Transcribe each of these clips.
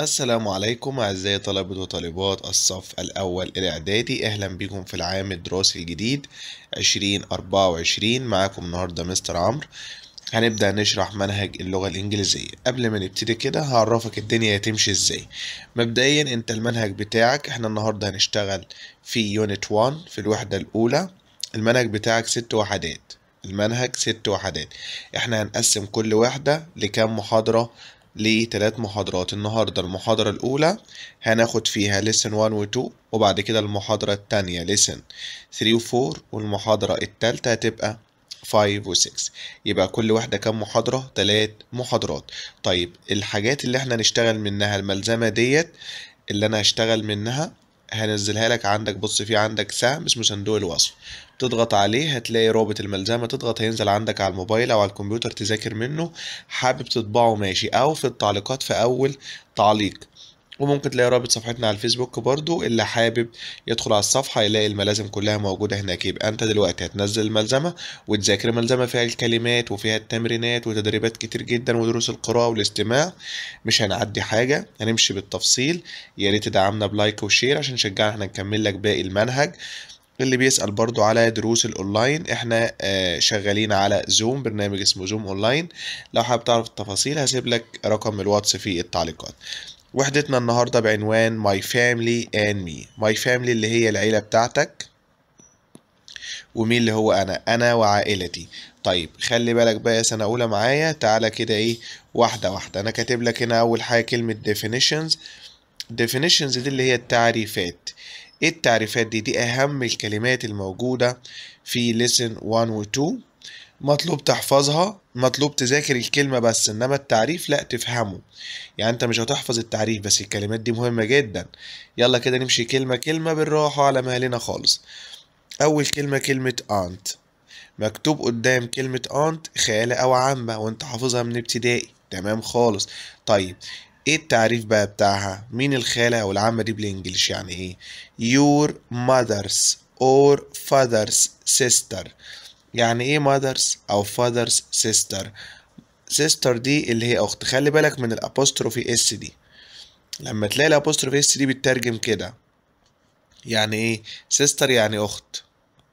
السلام عليكم أعزائي طلبة وطالبات الصف الأول الإعدادي أهلا بكم في العام الدراسي الجديد 2024 معاكم النهاردة مستر عمرو هنبدأ نشرح منهج اللغة الإنجليزية قبل ما نبتدي كده هعرفك الدنيا هتمشي إزاي مبدئيا أنت المنهج بتاعك إحنا النهاردة هنشتغل في يونت 1 في الوحدة الأولى المنهج بتاعك ست وحدات المنهج ست وحدات إحنا هنقسم كل وحدة لكام محاضرة لثلاث محاضرات النهاردة المحاضرة الأولى هناخد فيها lesson 1 و 2 وبعد كده المحاضرة التانية lesson 3 و 4 والمحاضرة التالتة هتبقى 5 و 6 يبقى كل واحدة كام محاضرة؟ تلات محاضرات طيب الحاجات اللي احنا نشتغل منها الملزمة ديت اللي انا هشتغل منها هنزلها لك عندك بص في عندك سهم اسمه صندوق الوصف تضغط عليه هتلاقي رابط الملزمة تضغط هينزل عندك على الموبايل أو على الكمبيوتر تذاكر منه حابب تطبعه ماشي أو في التعليقات في أول تعليق وممكن تلاقي رابط صفحتنا على الفيسبوك برضو اللي حابب يدخل على الصفحة يلاقي الملازم كلها موجودة هناك يبقى انت دلوقتي هتنزل الملزمة وتذاكر ملزمة فيها الكلمات وفيها التمرينات وتدريبات كتير جدا ودروس القراءة والاستماع مش هنعدي حاجة هنمشي بالتفصيل يا ريت تدعمنا بلايك وشير عشان نشجعنا احنا نكمل لك باقي المنهج اللي بيسأل برضو على دروس الأونلاين إحنا آه، شغالين على زوم برنامج اسمه زوم أونلاين لو حابب تعرف التفاصيل هسيب لك رقم الواتس في التعليقات وحدتنا النهاردة بعنوان ماي فاملي اند مي ماي فاملي اللي هي العيلة بتاعتك ومين اللي هو أنا أنا وعائلتي طيب خلي بالك بقى يا سنة أولى معايا تعالى كده إيه واحدة واحدة أنا كاتب لك هنا أول حاجة كلمة definitions definitions دي اللي هي التعريفات ايه التعريفات دي دي اهم الكلمات الموجودة في لسن 1 و 2 مطلوب تحفظها مطلوب تذاكر الكلمة بس إنما التعريف لأ تفهمه يعني أنت مش هتحفظ التعريف بس الكلمات دي مهمة جدا يلا كده نمشي كلمة كلمة بالراحة على مهلنا خالص أول كلمة كلمة aunt مكتوب قدام كلمة aunt خالة أو عمة وأنت حافظها من ابتدائي تمام خالص طيب ايه التعريف بقى بتاعها مين الخالة او العمة دي بالانجلش يعني ايه your mother's or father's sister يعني ايه mother's او father's sister sister دي اللي هي اخت خلي بالك من الابوستروفي اس دي لما تلاقي الابوستروفي اس دي بتترجم كده يعني ايه sister يعني اخت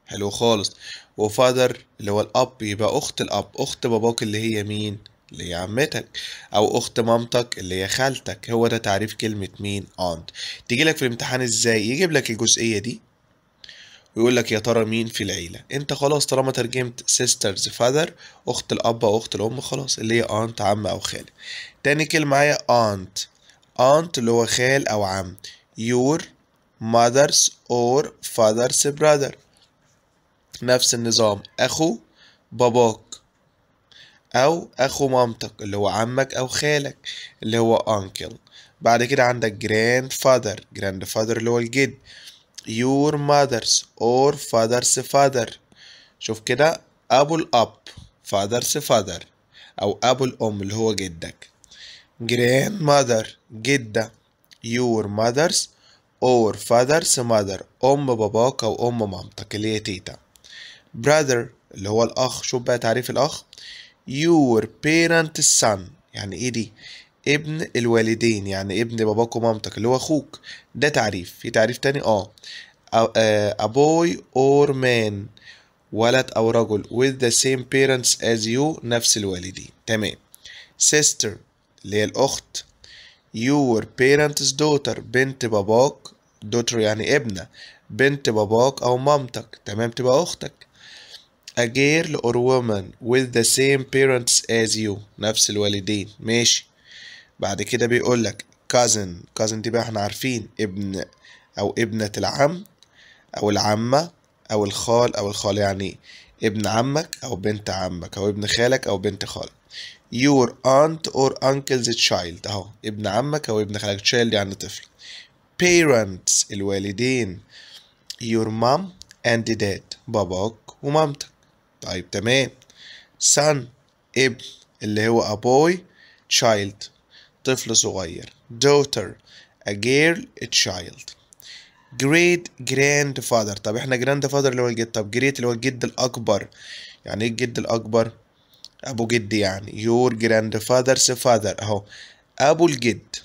حلو خالص وفادر اللي هو الاب يبقى اخت الاب اخت باباك اللي هي مين اللي هي عمتك او اخت مامتك اللي هي خالتك هو ده تعريف كلمة مين aunt تيجي لك في الامتحان ازاي يجيب لك الجزئية دي ويقول لك يا ترى مين في العيلة انت خلاص طالما ترجمت sisters father اخت الاب او اخت الام خلاص اللي هي aunt عم او خال تاني كلمة معايا aunt aunt اللي هو خال او عم your mother's or father's brother نفس النظام اخو باباك او اخو مامتك اللي هو عمك او خالك اللي هو uncle بعد كده عندك grandfather grandfather اللي هو الجد your mother's or father's father شوف كده ابو الاب father's father او ابو الام اللي هو جدك grandmother جدة your mother's or father's mother أم باباك أو أم مامتك اللي هي تيتا brother اللي هو الأخ شوف بقى تعريف الأخ your parent son يعني ايه دي ابن الوالدين يعني ابن باباك ومامتك اللي هو اخوك ده تعريف في تعريف تاني آه. اه a boy or man ولد او رجل with the same parents as you نفس الوالدين تمام sister اللي هي الاخت your parents daughter بنت باباك daughter يعني ابنه بنت باباك او مامتك تمام تبقى اختك a girl or woman with the same parents as you نفس الوالدين ماشي بعد كده بيقول لك cousin cousin دي بقى احنا عارفين ابن او ابنة العم او العمة او الخال او الخال يعني ابن عمك او بنت عمك او ابن خالك او بنت خالك your aunt or uncle's child اهو ابن عمك او ابن خالك child يعني طفل parents الوالدين your mom and dad باباك ومامتك طيب تمام سان ابن اللي هو a boy child طفل صغير daughter a girl a child great grandfather طب احنا grandfather اللي هو الجد طب great اللي هو الجد الأكبر يعني ايه الجد الأكبر أبو جد يعني your grandfather's father أهو أبو الجد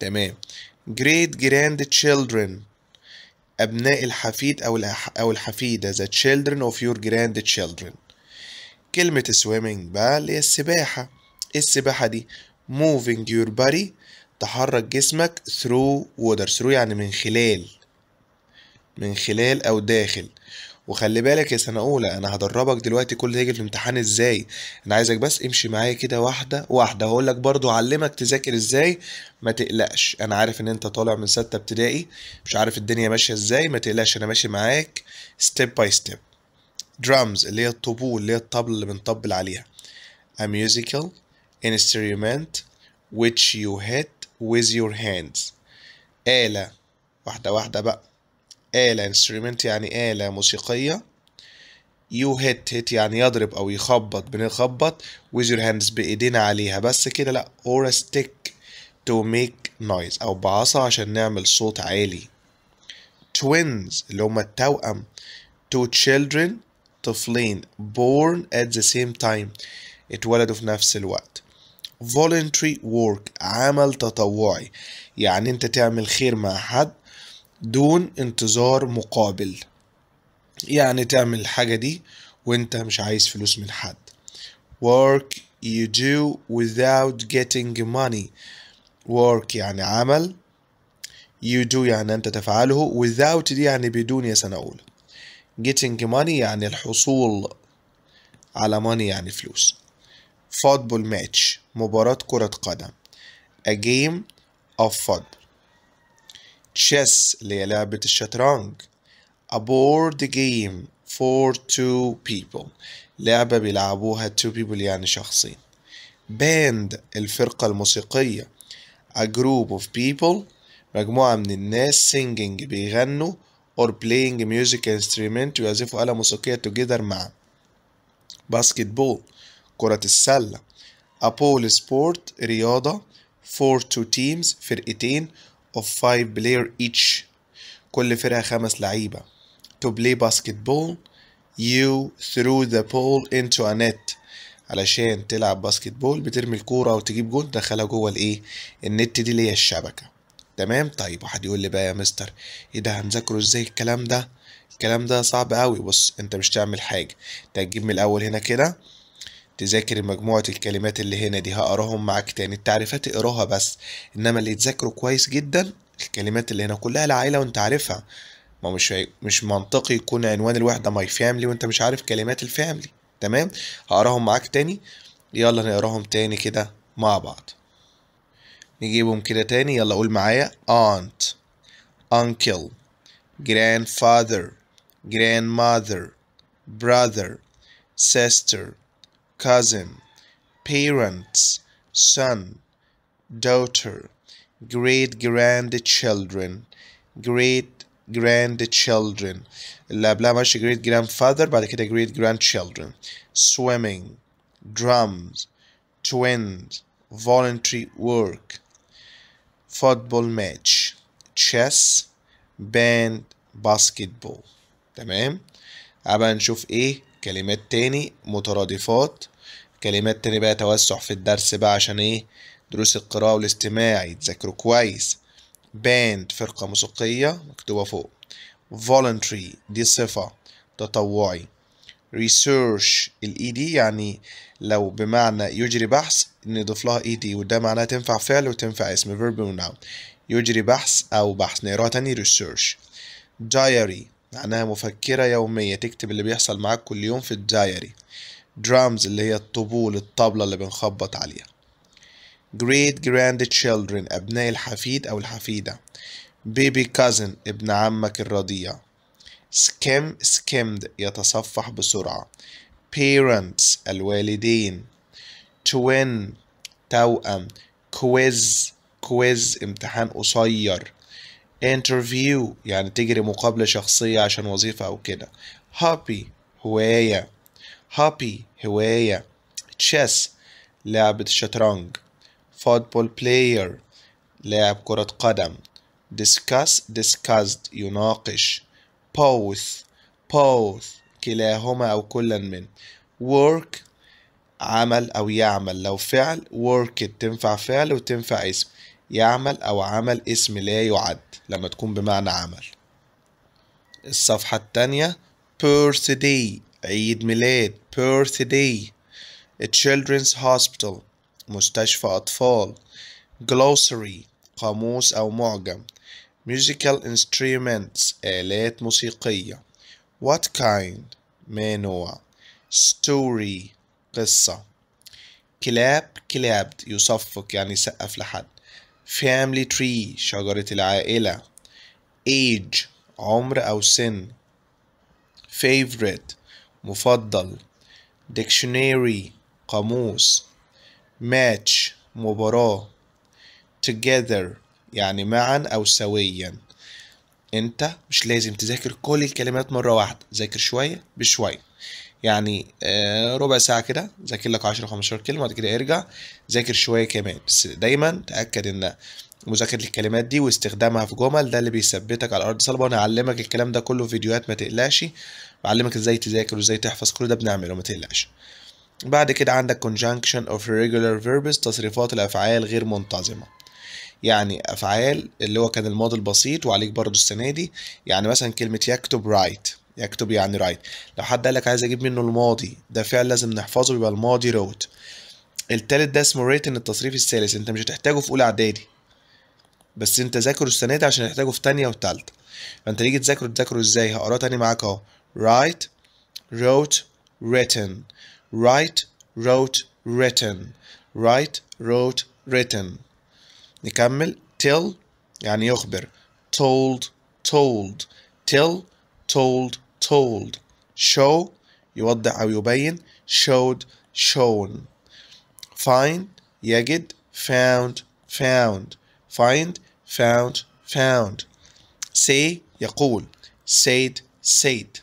تمام great grandchildren أبناء الحفيد أو أو الحفيدة the children of your grandchildren كلمة swimming بقى اللي هي السباحة إيه السباحة دي moving your body تحرك جسمك through water through يعني من خلال من خلال أو داخل وخلي بالك يا سنه اولى انا هدربك دلوقتي كل هيجي في الامتحان ازاي انا عايزك بس امشي معايا كده واحده واحده هقول لك برضو علمك تذاكر ازاي ما تقلقش انا عارف ان انت طالع من سته ابتدائي مش عارف الدنيا ماشيه ازاي ما تقلقش انا ماشي معاك ستيب باي ستيب درامز اللي هي الطبول اللي هي الطبل اللي بنطبل عليها a musical instrument which you hit with your hands آلة واحدة واحدة بقى آلة انسترومنت يعني آلة موسيقية يو هيت هيت يعني يضرب أو يخبط بنخبط with your hands بإيدينا عليها بس كده لأ or a stick to make noise أو بعصا عشان نعمل صوت عالي twins اللي هما التوأم two children طفلين born at the same time اتولدوا في نفس الوقت voluntary work عمل تطوعي يعني انت تعمل خير مع حد دون انتظار مقابل يعني تعمل الحاجة دي وانت مش عايز فلوس من حد work you do without getting money work يعني عمل you do يعني انت تفعله without دي يعني بدون يا سنة أولى getting money يعني الحصول على money يعني فلوس football match مباراة كرة قدم a game of football chess اللي هي لعبة الشطرنج a board game for two people لعبة بيلعبوها two people يعني شخصين band الفرقة الموسيقية a group of people مجموعة من الناس singing بيغنوا or playing music instrument ويعزفوا آلة موسيقية together مع basketball كرة السلة a pole sport رياضة for two teams فرقتين of five player each كل فرقة خمس لعيبة to play basketball you threw the ball into a net علشان تلعب باسكت بول بترمي الكورة وتجيب جول تدخلها جوه الايه النت دي اللي هي الشبكة تمام طيب واحد يقول لي بقى يا مستر ايه ده هنذاكره ازاي الكلام ده الكلام ده صعب قوي بص انت مش تعمل حاجة انت هتجيب من الاول هنا كده تذاكر مجموعة الكلمات اللي هنا دي هقراهم معاك تاني التعريفات اقراها بس انما اللي تذاكره كويس جدا الكلمات اللي هنا كلها العائلة وانت عارفها ما مش مش منطقي يكون عنوان الوحدة ماي فاملي وانت مش عارف كلمات الفاملي تمام هقراهم معاك تاني يلا نقراهم تاني كده مع بعض نجيبهم كده تاني يلا قول معايا aunt uncle grandfather grandmother brother sister cousin, parents, son, daughter, great grandchildren, great grandchildren. لب لبش great grandfather بعد the great grandchildren. Swimming, drums, twins, voluntary work, football match, chess, band, basketball. تمام؟ أبقى نشوف إيه كلمات تاني مترادفات كلمات تاني بقى توسع في الدرس بقى عشان ايه دروس القراءة والاستماع يتذاكروا كويس باند فرقة موسيقية مكتوبة فوق voluntary دي صفة تطوعي research الاي دي e يعني لو بمعنى يجري بحث نضيف لها اي e دي وده معناها تنفع فعل وتنفع اسم verb noun يجري بحث او بحث نقراها تاني research diary معناها مفكرة يومية تكتب اللي بيحصل معاك كل يوم في الدايري درامز اللي هي الطبول الطبلة اللي بنخبط عليها great grandchildren أبناء الحفيد أو الحفيدة baby cousin ابن عمك الرضيع skim skimmed يتصفح بسرعة parents الوالدين twin توأم quiz quiz امتحان قصير interview يعني تجري مقابلة شخصية عشان وظيفة أو كده hobby هواية hobby هواية chess لعبة الشطرنج football player لاعب كرة قدم discuss discussed يناقش both both كلاهما أو كلا من work عمل أو يعمل لو فعل work تنفع فعل وتنفع اسم يعمل أو عمل اسم لا يعد لما تكون بمعنى عمل الصفحة التانية birthday عيد ميلاد birthday children's hospital مستشفى أطفال glossary قاموس أو معجم musical instruments آلات موسيقية what kind ما نوع story قصة كلاب كلاب يصفق يعني يسقف لحد family tree شجرة العائلة age عمر أو سن favorite مفضل dictionary قاموس match مباراة together يعني معا أو سويا انت مش لازم تذاكر كل الكلمات مرة واحدة ذاكر شوية بشوية يعني آه، ربع ساعه كده ذاكر لك 10 15 كلمه وبعد كده ارجع ذاكر شويه كمان بس دايما تاكد ان مذاكره الكلمات دي واستخدامها في جمل ده اللي بيثبتك على ارض صلبه وانا هعلمك الكلام ده كله في فيديوهات ما تقلقش بعلمك ازاي تذاكر وازاي تحفظ كل ده بنعمله ما تقلقش بعد كده عندك conjunction of irregular verbs تصريفات الافعال غير منتظمه يعني افعال اللي هو كان الماضي البسيط وعليك برضه السنه دي يعني مثلا كلمه يكتب write يكتب يعني, يعني رايت لو حد قال لك عايز اجيب منه الماضي ده فعل لازم نحفظه يبقى الماضي روت التالت ده اسمه ريتن التصريف الثالث انت مش هتحتاجه في اولى اعدادي بس انت ذاكره السنه دي عشان هتحتاجه في ثانيه وثالثه فانت تيجي تذاكره تذاكره ازاي هقراه تاني معاك اهو write wrote written write wrote written write wrote written نكمل till يعني يخبر told told till told told show يوضع أو يبين showed shown find يجد found found find found found say يقول said said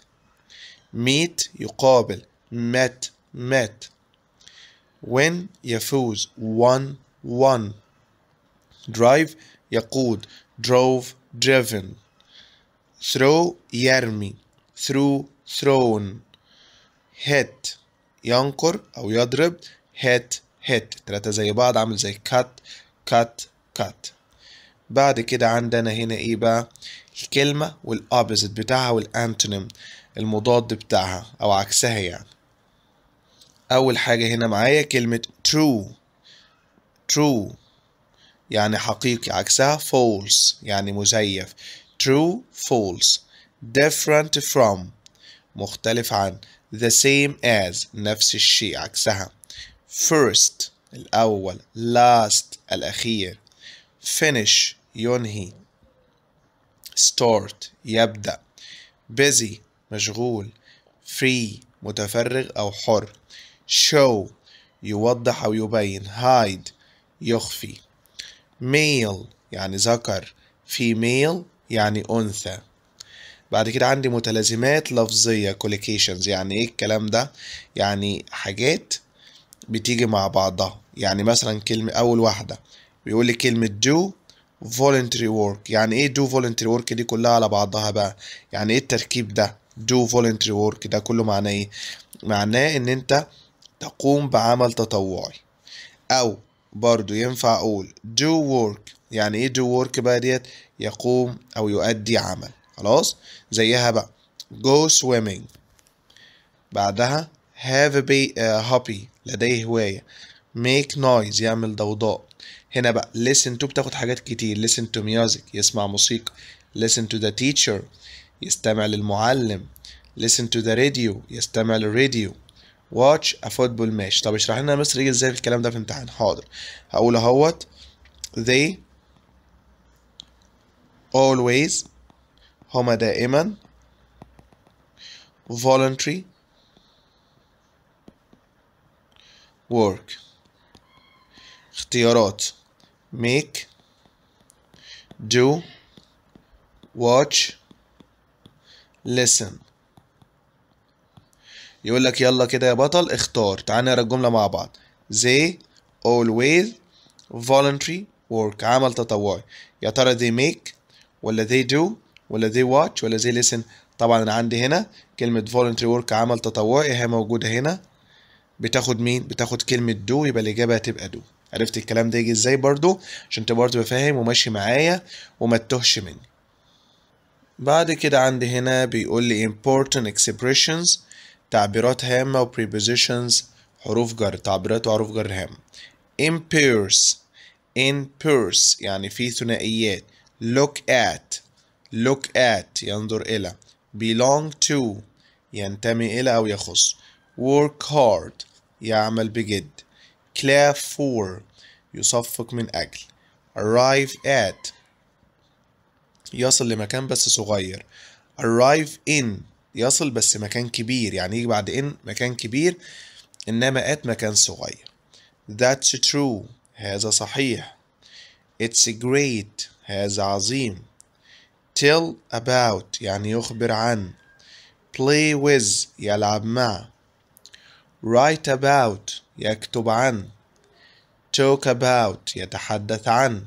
meet يقابل met met win يفوز won won drive يقود drove driven throw يرمي ثرو thrown hit ينقر أو يضرب hit hit ثلاثه زي بعض عامل زي cut cut cut بعد كده عندنا هنا ايه بقى الكلمة والابوزيت بتاعها والأنتونيم المضاد بتاعها أو عكسها يعني أول حاجة هنا معايا كلمة true true يعني حقيقي عكسها false يعني مزيف true false different from مختلف عن the same as نفس الشيء عكسها first الأول last الأخير finish ينهي start يبدأ busy مشغول free متفرغ أو حر show يوضح أو يبين hide يخفي male يعني ذكر female يعني أنثى بعد كده عندي متلازمات لفظية collocations يعني ايه الكلام ده يعني حاجات بتيجي مع بعضها يعني مثلا كلمة أول واحدة بيقول لي كلمة do voluntary work يعني ايه do voluntary work دي كلها على بعضها بقى يعني ايه التركيب ده do voluntary work ده كله معناه ايه معناه ان انت تقوم بعمل تطوعي او برضو ينفع اقول do work يعني ايه do work بقى ديت يقوم او يؤدي عمل خلاص زيها بقى go swimming بعدها have a be, uh, hobby لديه هواية make noise يعمل ضوضاء هنا بقى listen to بتاخد حاجات كتير listen to music يسمع موسيقى listen to the teacher يستمع للمعلم listen to the radio يستمع للراديو watch a football match طب اشرح لنا مصر ايه ازاي في الكلام ده في امتحان حاضر هقول اهوت they always هما دائما voluntary work اختيارات make do watch listen يقول لك يلا كده يا بطل اختار تعال نقرا الجمله مع بعض they always voluntary work عمل تطوعي يا ترى they make ولا they do ولا they watch ولا they listen طبعا انا عندي هنا كلمه voluntary work عمل تطوعي هي موجوده هنا بتاخد مين بتاخد كلمه دو يبقى الاجابه هتبقى دو عرفت الكلام ده يجي ازاي برضو عشان تبقى برضو فاهم وماشي معايا وما تتوهش مني بعد كده عندي هنا بيقول لي important expressions تعبيرات هامة و prepositions حروف جر تعبيرات وحروف جر هامة impairs pairs in يعني في ثنائيات look at look at ينظر إلى belong to ينتمي إلى أو يخص work hard يعمل بجد clap for يصفق من أجل arrive at يصل لمكان بس صغير arrive in يصل بس مكان كبير يعني يجي بعد إن مكان كبير إنما at مكان صغير that's true هذا صحيح it's great هذا عظيم tell about يعني يخبر عن play with يلعب مع write about يكتب عن talk about يتحدث عن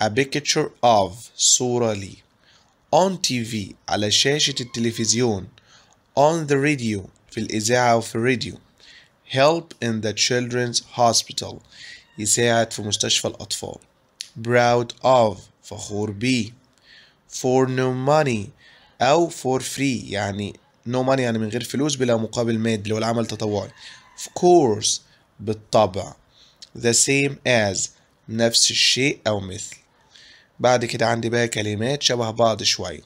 a picture of صورة لي on TV على شاشة التلفزيون on the radio في الإذاعة أو في الراديو help in the children's hospital يساعد في مستشفى الأطفال proud of فخور بيه for no money او for free يعني no money يعني من غير فلوس بلا مقابل مادي لو العمل تطوعي of course بالطبع the same as نفس الشيء او مثل بعد كده عندي بقى كلمات شبه بعض شوية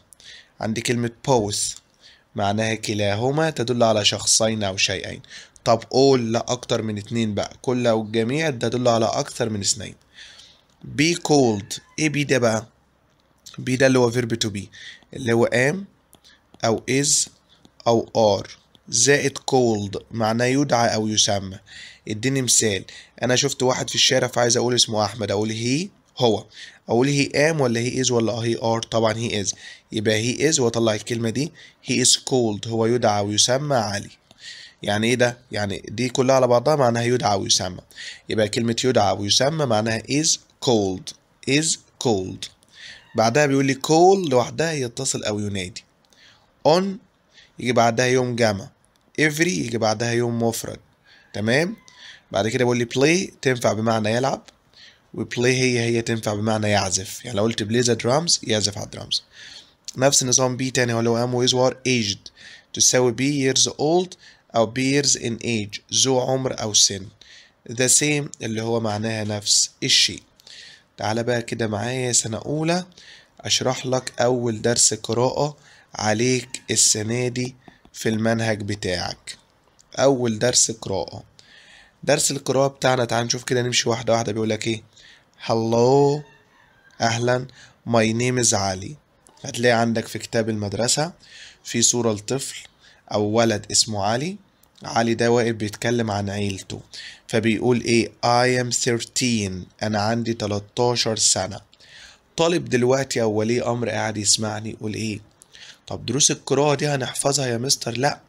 عندي كلمة both معناها كلاهما تدل على شخصين أو شيئين طب all لا أكتر من اتنين بقى كل أو الجميع تدل على أكتر من اثنين be cold ايه بي ده بقى بي ده اللي هو فيرب تو بي اللي هو ام او از او ار زائد cold معناه يدعى او يسمى اديني مثال انا شفت واحد في الشارع فعايز اقول اسمه احمد اقول هي هو اقول هي ام ولا هي از ولا هي ار طبعا هي از يبقى هي از واطلع الكلمه دي هي از cold هو يدعى ويسمى علي يعني ايه ده يعني دي كلها على بعضها معناها يدعى ويسمى يبقى كلمه يدعى ويسمى معناها is cold is cold بعدها بيقول لي كول لوحدها يتصل أو ينادي on يجي بعدها يوم جمع every يجي بعدها يوم مفرد تمام بعد كده بيقول لي play تنفع بمعنى يلعب وبلاي هي هي تنفع بمعنى يعزف يعني لو قلت بلاي ذا درامز يعزف على الدرامز نفس النظام بي تاني هو لو ام ويز وار ايجد تساوي بي years old او بي years in age ذو عمر او سن the same اللي هو معناها نفس الشيء تعالى بقى كده معايا سنة أولى أشرح لك أول درس قراءة عليك السنة دي في المنهج بتاعك أول درس قراءة درس القراءة بتاعنا تعال نشوف كده نمشي واحدة واحدة بيقولك إيه هلو أهلا ماي نيم إز علي هتلاقي عندك في كتاب المدرسة في صورة لطفل أو ولد اسمه علي علي ده واقف بيتكلم عن عيلته فبيقول ايه I am 13 انا عندي 13 سنة طالب دلوقتي او ولي امر قاعد يسمعني يقول ايه طب دروس القراءة دي هنحفظها يا مستر لا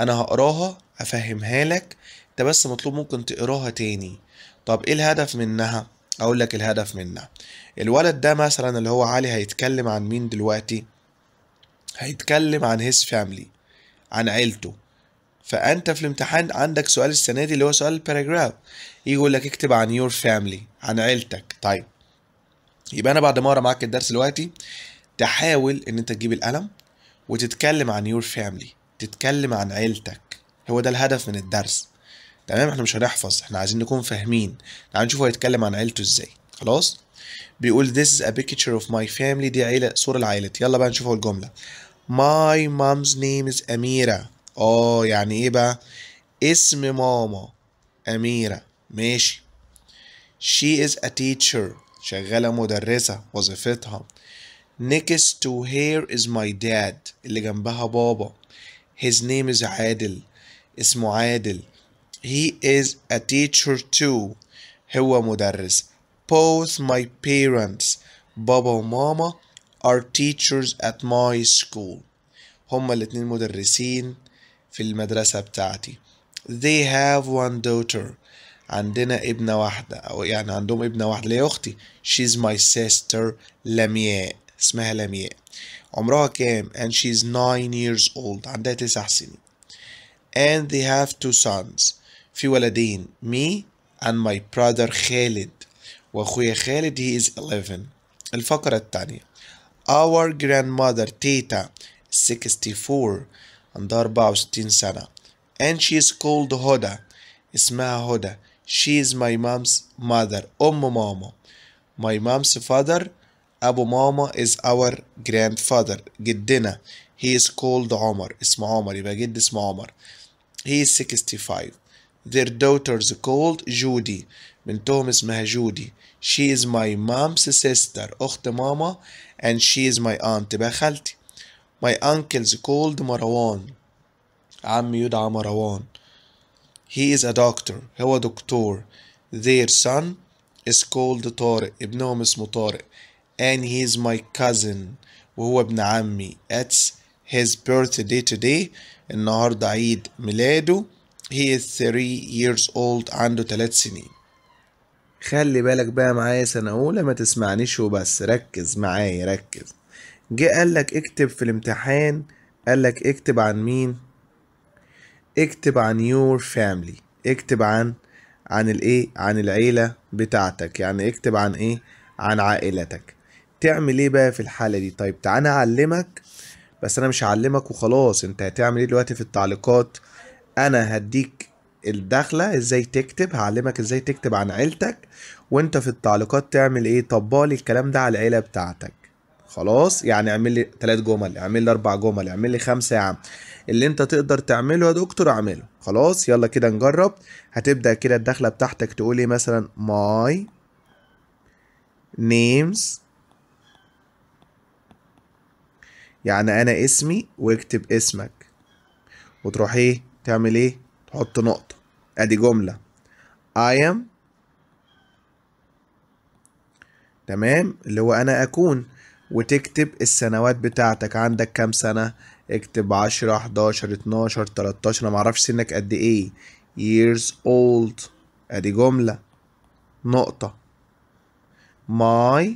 انا هقراها افهمها لك أنت بس مطلوب ممكن تقراها تاني طب ايه الهدف منها اقول لك الهدف منها الولد ده مثلا اللي هو علي هيتكلم عن مين دلوقتي هيتكلم عن his family عن عيلته فانت في الامتحان عندك سؤال السنه دي اللي هو سؤال الباراجراف يقول لك اكتب عن يور فاميلي عن عيلتك طيب يبقى انا بعد ما اقرا معاك الدرس دلوقتي تحاول ان انت تجيب القلم وتتكلم عن يور فاميلي تتكلم عن عيلتك هو ده الهدف من الدرس تمام احنا مش هنحفظ احنا عايزين نكون فاهمين تعال نشوف هو هيتكلم عن عيلته ازاي خلاص بيقول this is a picture of my family دي عيلة صورة لعائلتي يلا بقى نشوف الجملة my mom's name is أميرة اه يعني ايه بقى اسم ماما اميره ماشي she is a teacher شغاله مدرسه وظيفتها next to her is my dad اللي جنبها بابا his name is عادل اسمه عادل he is a teacher too هو مدرس both my parents بابا وماما are teachers at my school هما الاتنين مدرسين في المدرسة بتاعتي they have one daughter عندنا ابنة واحدة أو يعني عندهم ابنة واحدة اللي هي أختي she's my sister لمياء اسمها لمياء عمرها كام and she's nine years old عندها تسع سنين and they have two sons في ولدين me and my brother خالد وأخويا خالد he is 11 الفقرة الثانية our grandmother تيتا 64 and thereabouts 10 And she is called Hoda, Ismaa Hoda. She is my mom's mother, Ummu Mama. My mom's father, Abu Mama, is our grandfather, Giddina. He is called Omar, Isma Omar, if I get this Omar. He is 65. Their daughter is called Judy, Mintom Ismaa Judy. She is my mom's sister, Ukhti Mama, and she is my aunt, Tibakhalti. My uncle's called Marwan عمي يدعى مروان He is a doctor هو دكتور Their son is called طارق ابنهم اسمه طارق And he is my cousin وهو ابن عمي That's his birthday today النهاردة عيد ميلاده He is 3 years old عنده تلات سنين خلي بالك بقى معايا سنة أولى ما تسمعنيش وبس ركز معايا ركز جه قال لك اكتب في الامتحان قال لك اكتب عن مين اكتب عن يور فاميلي اكتب عن عن الايه عن العيلة بتاعتك يعني اكتب عن ايه عن عائلتك تعمل ايه بقى في الحالة دي طيب تعالى اعلمك بس انا مش هعلمك وخلاص انت هتعمل ايه دلوقتي في التعليقات انا هديك الدخلة ازاي تكتب هعلمك ازاي تكتب عن عيلتك وانت في التعليقات تعمل ايه طبق لي الكلام ده على العيلة بتاعتك خلاص يعني اعمل لي ثلاث جمل اعمل لي اربع جمل اعمل لي خمسه يا عم اللي انت تقدر تعمله يا دكتور اعمله خلاص يلا كده نجرب هتبدا كده الدخله بتاعتك تقول ايه مثلا ماي نيمز يعني انا اسمي واكتب اسمك وتروح ايه تعمل ايه تحط نقطه ادي جمله اي ام تمام اللي هو انا اكون وتكتب السنوات بتاعتك عندك كام سنة اكتب عشرة حداشر اتناشر تلاتاشر معرفش سنك قد ايه years old ادي جملة نقطة my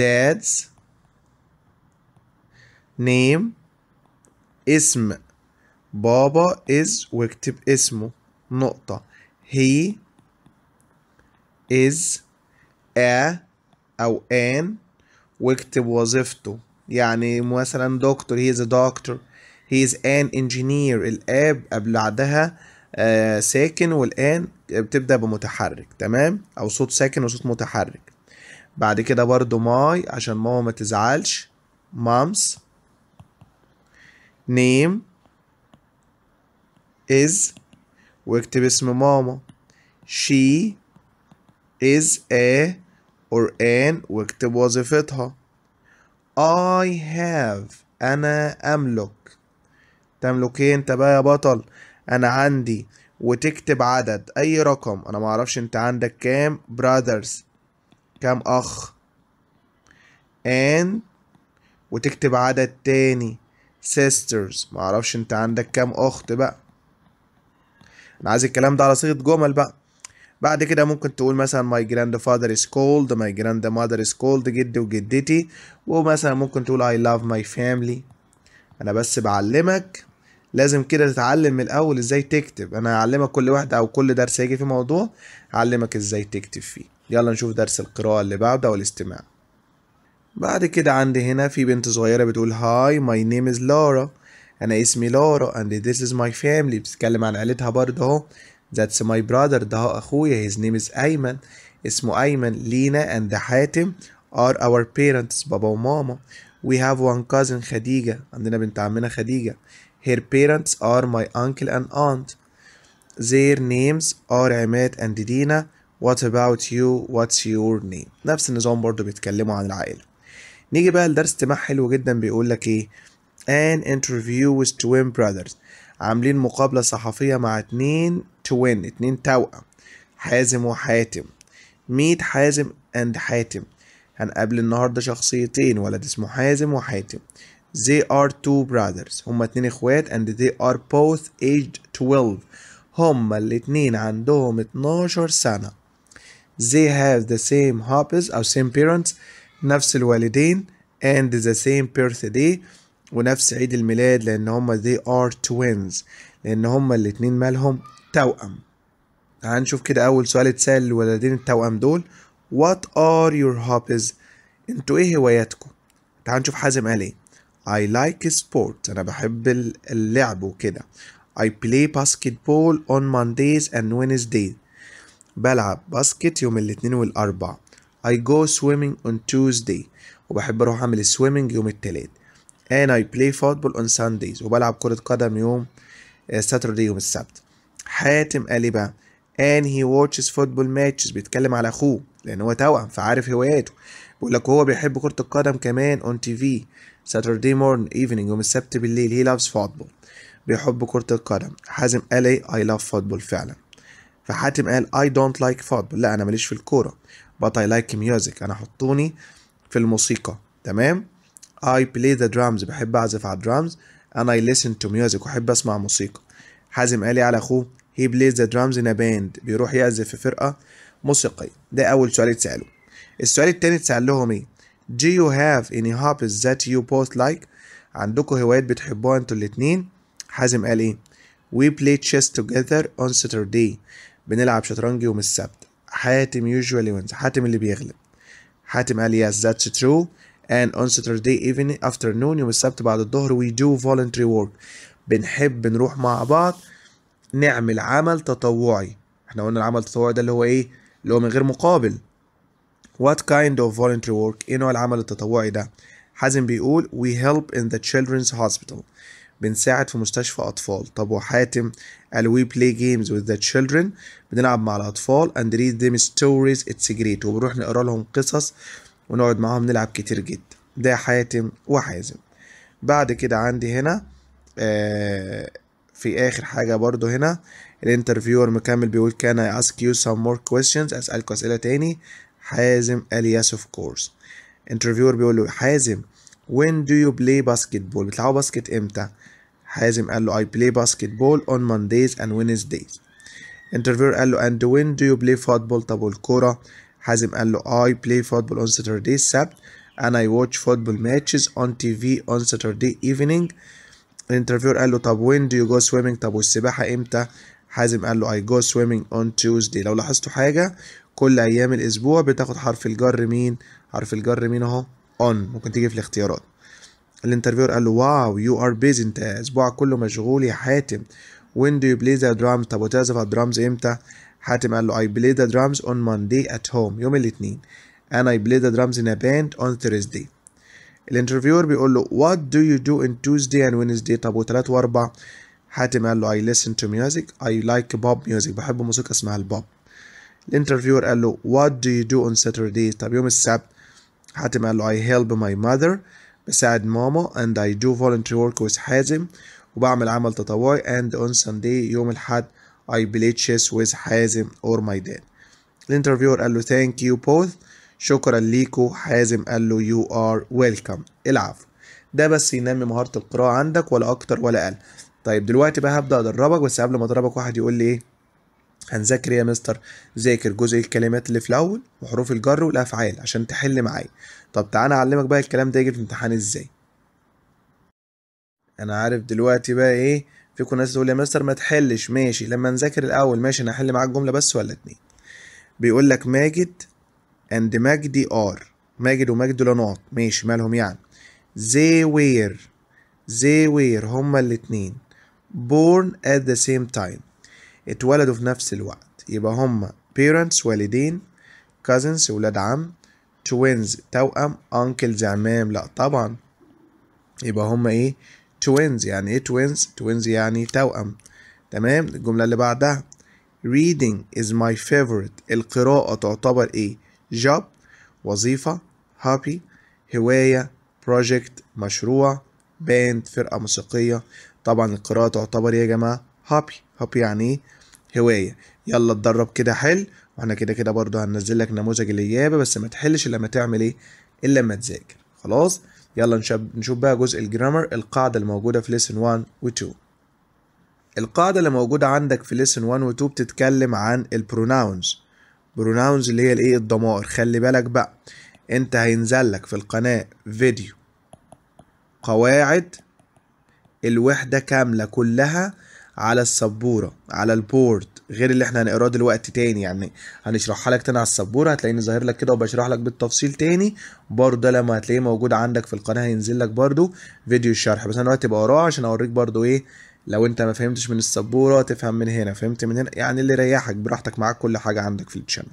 dad's name اسم بابا is واكتب اسمه نقطة he is a أو an واكتب وظيفته يعني مثلا دكتور هي از دكتور هي از ان انجينير الاب قبل بعدها آه ساكن والان بتبدا بمتحرك تمام او صوت ساكن وصوت متحرك بعد كده برضو ماي عشان ماما ما تزعلش مامز نيم از واكتب اسم ماما she is a قرآن واكتب وظيفتها I have أنا أملك تملك ايه انت بقى يا بطل أنا عندي وتكتب عدد أي رقم أنا معرفش أنت عندك كام brothers كام أخ and وتكتب عدد تاني sisters معرفش أنت عندك كام أخت بقى أنا عايز الكلام ده على صيغة جمل بقى بعد كده ممكن تقول مثلا ماي جراند is از كولد ماي جراند cold از كولد جدي وجدتي ومثلا ممكن تقول اي لاف ماي فاملي انا بس بعلمك لازم كده تتعلم من الاول ازاي تكتب انا هعلمك كل واحده او كل درس هيجي في موضوع هعلمك ازاي تكتب فيه يلا نشوف درس القراءه اللي بعده والاستماع بعد كده عندي هنا في بنت صغيره بتقول هاي ماي نيم از Laura انا اسمي لورا اند this از ماي فاملي بتتكلم عن عيلتها برضه اهو That's my brother ده أخويا his name is أيمن اسمه أيمن لينا and حاتم are our parents بابا وماما we have one cousin خديجة عندنا بنت عمنا خديجة her parents are my uncle and aunt their names are عماد and دينا what about you what's your name نفس النظام برضو بيتكلموا عن العائلة نيجي بقى لدرس تمام حلو جدا بيقول لك ايه an interview with twin brothers عاملين مقابلة صحفية مع اتنين to win اتنين توأم حازم وحاتم ميت حازم and حاتم هنقابل النهاردة شخصيتين ولد اسمه حازم وحاتم they are two brothers هما اتنين اخوات and they are both aged 12 هما الاتنين عندهم 12 سنة they have the same hobbies أو same parents نفس الوالدين and the same birthday ونفس عيد الميلاد لأن هما they are twins لأن هما الاتنين مالهم توأم هنشوف كده أول سؤال اتسأل الولدين التوأم دول What are your hobbies؟ انتوا ايه هواياتكم؟ تعال نشوف حازم قال ايه I like sports أنا بحب اللعب وكده I play basketball on Mondays and Wednesdays بلعب باسكت يوم الاثنين والأربع I go swimming on Tuesday وبحب أروح أعمل swimming يوم الثلاث and I play football on Sundays وبلعب كرة قدم يوم آه، Saturday يوم السبت حاتم قال بقى and he watches football matches بيتكلم على اخوه لان هو توأم فعارف هواياته بيقول لك هو بيحب كرة القدم كمان on TV Saturday morning evening يوم السبت بالليل he loves football بيحب كرة القدم حازم قال ايه I love football فعلا فحاتم قال I don't like football لا انا ماليش في الكورة but I like music انا حطوني في الموسيقى تمام I play the drums بحب اعزف على الدرامز and I listen to music وأحب اسمع موسيقى حازم قالي على اخوه هي plays ذا درامز ان باند بيروح يعزف في فرقة موسيقية ده أول سؤال اتسأله السؤال التاني اتسأل لهم ايه do you have any hobbies that you both like عندكم هوايات بتحبوها انتوا الاتنين حازم قال ايه we play chess together on Saturday بنلعب شطرنج يوم السبت حاتم usually wins حاتم اللي بيغلب حاتم قال yes that's true and on Saturday evening afternoon يوم السبت بعد الظهر we do voluntary work بنحب نروح مع بعض نعمل عمل تطوعي احنا قلنا العمل التطوعي ده اللي هو ايه اللي هو من غير مقابل what kind of voluntary work ايه نوع العمل التطوعي ده حازم بيقول we help in the children's hospital بنساعد في مستشفى أطفال طب وحاتم قال we play games with the children بنلعب مع الأطفال and read them stories it's great وبنروح نقرا لهم قصص ونقعد معاهم نلعب كتير جدا ده حاتم وحازم بعد كده عندي هنا في اخر حاجه برضو هنا الانترفيور مكمل بيقول كان I ask you some more questions اسالكوا اسئله تاني حازم قال yes of course انترفيور بيقول له حازم when do you play basketball بتلعبوا باسكت امتى حازم قال له I play basketball on Mondays and Wednesdays انترفيور قال له and when do you play football طب والكرة حازم قال له I play football on Saturday السبت and I watch football matches on TV on Saturday evening الانترفيور قال له طب وين دو يو جو سويمنج طب والسباحه امتى حازم قال له اي جو سويمنج اون تيوزدي لو لاحظتوا حاجه كل ايام الاسبوع بتاخد حرف الجر مين حرف الجر مين اهو اون ممكن تيجي في الاختيارات الانترفيور قال له واو يو ار بيزي انت اسبوعك كله مشغول يا حاتم وين دو يو بلاي ذا درامز طب وتعزف على الدرامز امتى حاتم قال له اي بلاي ذا درامز اون ماندي ات هوم يوم الاثنين انا اي بلاي ذا درامز ان باند اون ثيرزداي الانترفيور بيقول له what do you do in Tuesday and Wednesday طب وثلاث واربع حاتم قال له I listen to music I like pop music بحب موسيقى اسمها البوب الانترفيور قال له what do you do on Saturday طب يوم السبت حاتم قال له I help my mother بساعد ماما and I do volunteer work with حازم وبعمل عمل تطوعي and on Sunday يوم الحد I play chess with حازم or my dad الانترفيور قال له thank you both شكرا ليكو حازم قال له يو ار ويلكم العفو ده بس ينمي مهاره القراءه عندك ولا اكتر ولا اقل طيب دلوقتي بقى هبدا ادربك بس قبل ما ادربك واحد يقول لي ايه هنذاكر ايه يا مستر ذاكر جزء الكلمات اللي في الاول وحروف الجر والافعال عشان تحل معايا طب تعالى اعلمك بقى الكلام ده يجي في الامتحان ازاي انا عارف دلوقتي بقى ايه فيكم ناس تقول يا مستر ما تحلش ماشي لما نذاكر الاول ماشي انا هحل معاك جمله بس ولا اتنين بيقول لك ماجد اند مجدي ار ماجد ومجد لا نقط ماشي مالهم يعني they were they were هما الاتنين born at the same time اتولدوا في نفس الوقت يبقى هما parents والدين cousins ولاد عم twins توأم uncles عمام لا طبعا يبقى هما ايه twins يعني ايه twins twins يعني توأم تمام الجملة اللي بعدها reading is my favorite القراءة تعتبر ايه job وظيفة happy هواية project مشروع باند فرقة موسيقية طبعا القراءة تعتبر يا جماعة هابي happy يعني ايه هواية يلا اتدرب كده حل واحنا كده كده برضو هننزل لك نموذج الإجابة بس ما تحلش إلا ما تعمل إيه إلا ما تذاكر خلاص يلا نشوف بقى جزء الجرامر القاعدة الموجودة في ليسن 1 و 2 القاعدة اللي موجودة عندك في ليسن 1 و 2 بتتكلم عن pronouns بروناونز اللي هي الايه الضمائر خلي بالك بقى انت هينزل لك في القناة فيديو قواعد الوحدة كاملة كلها على السبورة على البورد غير اللي احنا هنقراه دلوقتي تاني يعني هنشرحها لك تاني على السبورة هتلاقيني ظاهر لك كده وبشرح لك بالتفصيل تاني برضه ده لما هتلاقيه موجود عندك في القناة هينزل لك برضه فيديو الشرح بس انا دلوقتي بقراه عشان اوريك برضه ايه لو انت ما فهمتش من السبوره تفهم من هنا فهمت من هنا يعني اللي يريحك براحتك معاك كل حاجه عندك في الشانل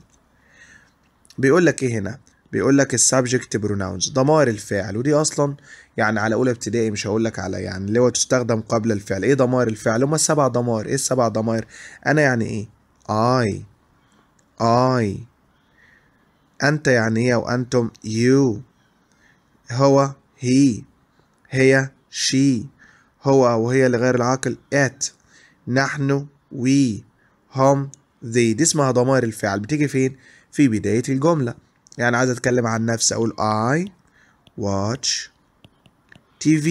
بيقول لك ايه هنا بيقول لك السبجكت بروناونز ضمائر الفعل ودي اصلا يعني على اولى ابتدائي مش هقول لك على يعني اللي هو تستخدم قبل الفعل ايه ضمائر الفعل هما السبع ضمائر ايه السبع ضمائر انا يعني ايه اي اي انت يعني ايه او انتم يو هو هي هي شي هو أو هي لغير العاقل at نحن we هم they دي اسمها ضمائر الفعل بتيجي فين؟ في بداية الجملة يعني عايز أتكلم عن نفسي أقول I watch TV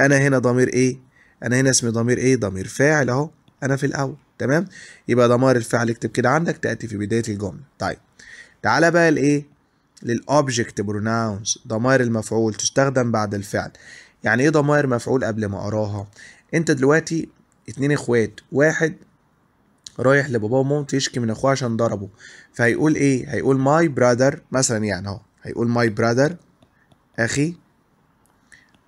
أنا هنا ضمير إيه؟ أنا هنا اسمي ضمير إيه؟ ضمير فاعل أهو أنا في الأول تمام؟ يبقى ضمائر الفعل اكتب كده عندك تأتي في بداية الجملة طيب تعالى بقى لإيه؟ للأوبجكت بروناونز ضمائر المفعول تستخدم بعد الفعل يعني ايه ضمائر مفعول قبل ما اقراها انت دلوقتي اتنين اخوات واحد رايح لباباه ومامته يشكي من اخوه عشان ضربه فهيقول ايه هيقول ماي برادر مثلا يعني اهو هيقول ماي برادر اخي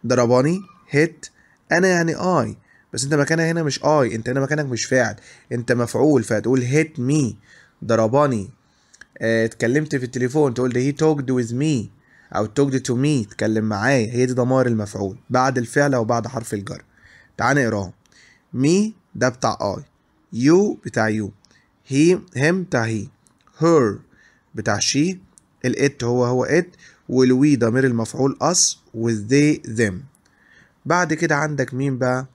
ضرباني هيت انا يعني اي بس انت مكانها هنا مش اي انت هنا مكانك مش فاعل انت مفعول فهتقول هيت مي ضرباني آه، اتكلمت في التليفون تقول ده هي توكد ويز مي او توكد تو مي اتكلم معايا هي دي ضمائر المفعول بعد الفعل او بعد حرف الجر تعال نقراهم مي ده بتاع اي يو بتاع يو هي هم بتاع هي هير بتاع شي الات هو هو ات والوي ضمير المفعول اس والذي ذم بعد كده عندك مين بقى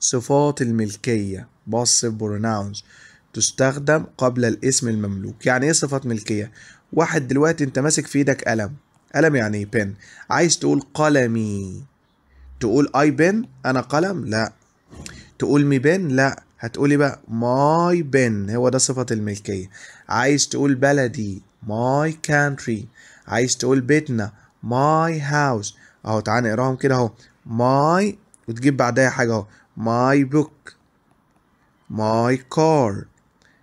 صفات الملكية بص برونونز تستخدم قبل الاسم المملوك يعني ايه صفات ملكية واحد دلوقتي انت ماسك في ايدك قلم قلم يعني بن عايز تقول قلمي تقول اي بن انا قلم لا تقول مي بن لا هتقولي بقى ماي بن هو ده صفة الملكية عايز تقول بلدي ماي كانتري عايز تقول بيتنا ماي هاوس اهو تعالى نقراهم كده اهو ماي وتجيب بعدها حاجة اهو ماي بوك ماي كار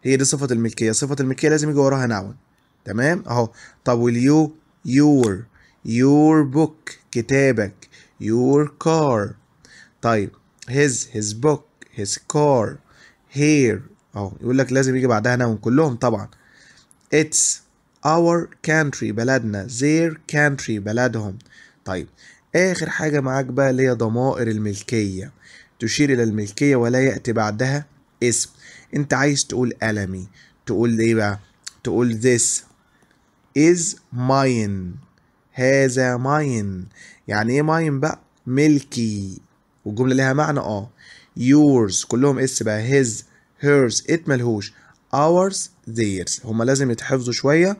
هي دي صفة الملكية صفة الملكية لازم يجي وراها نون تمام اهو طب واليو your your book كتابك your car طيب his his book his car here اهو يقول لك لازم يجي بعدها نون كلهم طبعا it's our country بلدنا their country بلدهم طيب آخر حاجة معاك بقى اللي هي ضمائر الملكية تشير إلى الملكية ولا يأتي بعدها اسم أنت عايز تقول قلمي تقول إيه بقى تقول this is mine هذا ماين يعني ايه ماين بقى ملكي والجملة ليها معنى اه yours كلهم اس بقى his hers it ملهوش ours theirs هما لازم يتحفظوا شوية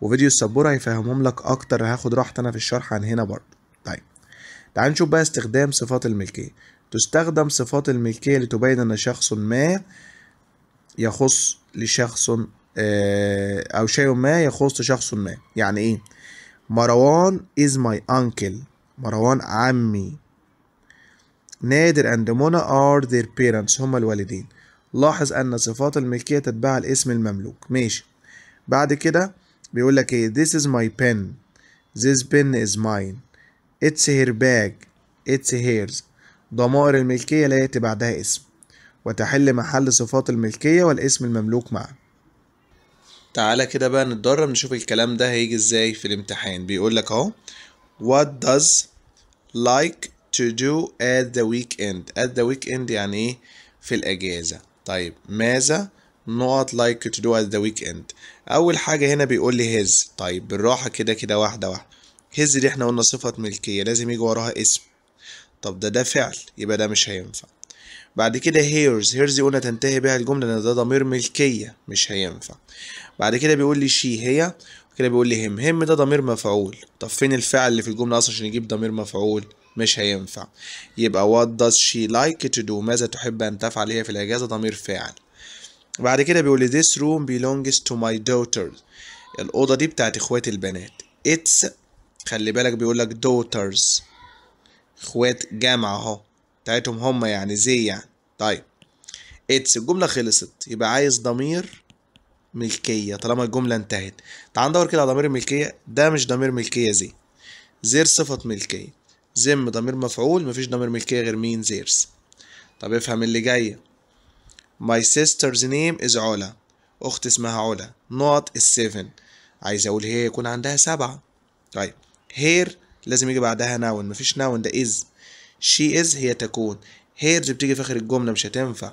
وفيديو السبورة هيفهمهم لك أكتر هاخد راحتي أنا في الشرح عن هنا برضه طيب تعال نشوف بقى استخدام صفات الملكية تستخدم صفات الملكية لتبين أن شخص ما يخص لشخص آه، أو شيء ما يخص شخص ما يعني إيه مروان is my uncle مروان عمي نادر and منى are their parents هما الوالدين لاحظ أن صفات الملكية تتبع الاسم المملوك ماشي بعد كده بيقول لك إيه this is my pen this pen is mine it's her bag it's hers ضمائر الملكية لا يأتي بعدها اسم وتحل محل صفات الملكية والاسم المملوك معا تعالى كده بقى نتدرب نشوف الكلام ده هيجي ازاي في الامتحان بيقول لك اهو what does like to do at the weekend at the weekend يعني ايه في الاجازه طيب ماذا not like to do at the weekend اول حاجه هنا بيقول لي his طيب بالراحه كده كده واحده واحده his دي احنا قلنا صفه ملكيه لازم يجي وراها اسم طب ده ده فعل يبقى ده مش هينفع بعد كده هيرز هيرز قلنا تنتهي بها الجملة لأن ده ضمير ملكية مش هينفع بعد كده بيقول لي شي هي كده بيقول لي هم هم ده ضمير مفعول طب فين الفعل اللي في الجملة أصلا عشان يجيب ضمير مفعول مش هينفع يبقى what does she like to do ماذا تحب أن تفعل هي في الأجازة ضمير فاعل بعد كده بيقول لي this room belongs to my daughter الأوضة دي بتاعت إخوات البنات it's خلي بالك بيقول لك daughters إخوات جامعة أهو بتاعتهم هم يعني زي يعني طيب اتس الجملة خلصت يبقى عايز ضمير ملكية طالما الجملة انتهت تعال ندور كده على ضمير ملكية ده مش ضمير ملكية زي زير صفة ملكية زم ضمير مفعول مفيش ضمير ملكية غير مين زيرز طب افهم اللي جاية My sister's name is علا أخت اسمها علا not is seven عايز أقول هي يكون عندها سبعة طيب هير لازم يجي بعدها ناون مفيش ناون ده از شي از هي تكون هيرز بتيجي في اخر الجمله مش هتنفع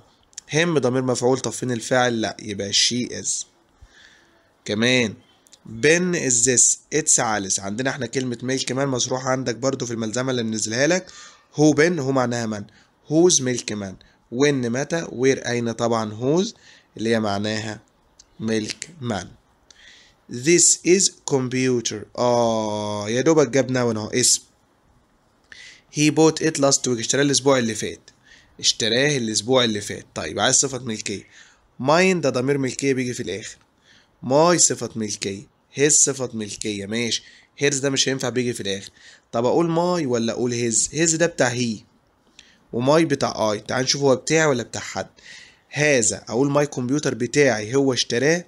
هم ضمير مفعول طب فين الفاعل لا يبقى شي از كمان بن از ذس اتس عالس عندنا احنا كلمه ميل كمان مصروحه عندك برضو في الملزمه اللي بننزلها لك هو بن هو معناها من هوز ميلك مان وين متى وير اين طبعا هوز اللي هي معناها ميلك مان This is computer. آه يا دوبك جاب نون اهو اسم هي بوت ات لاست ويك اشتراه الاسبوع اللي فات اشتراه الاسبوع اللي فات طيب عايز صفة ملكية ماين ده ضمير ملكية بيجي في الاخر ماي صفة ملكية هيز صفة ملكية ماشي هيرز ده مش هينفع بيجي في الاخر طب اقول ماي ولا اقول هيز هيز ده بتاع هي وماي بتاع اي تعال نشوف هو بتاعي ولا بتاع حد هذا اقول ماي كمبيوتر بتاعي هو اشتراه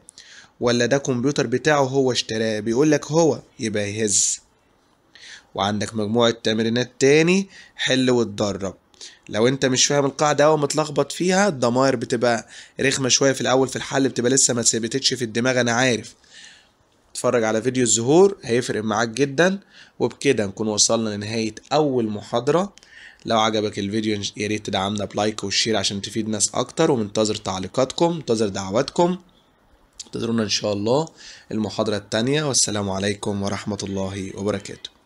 ولا ده كمبيوتر بتاعه هو اشتراه بيقول لك هو يبقى هيز وعندك مجموعة تمرينات تاني حل واتدرب لو انت مش فاهم القاعده او متلخبط فيها الضمائر بتبقى رخمه شويه في الاول في الحل بتبقى لسه ما ثبتتش في الدماغ انا عارف اتفرج على فيديو الزهور هيفرق معاك جدا وبكده نكون وصلنا لنهايه اول محاضره لو عجبك الفيديو يا ريت تدعمنا بلايك وشير عشان تفيد ناس اكتر ومنتظر تعليقاتكم منتظر دعواتكم انتظرونا ان شاء الله المحاضره التانية والسلام عليكم ورحمه الله وبركاته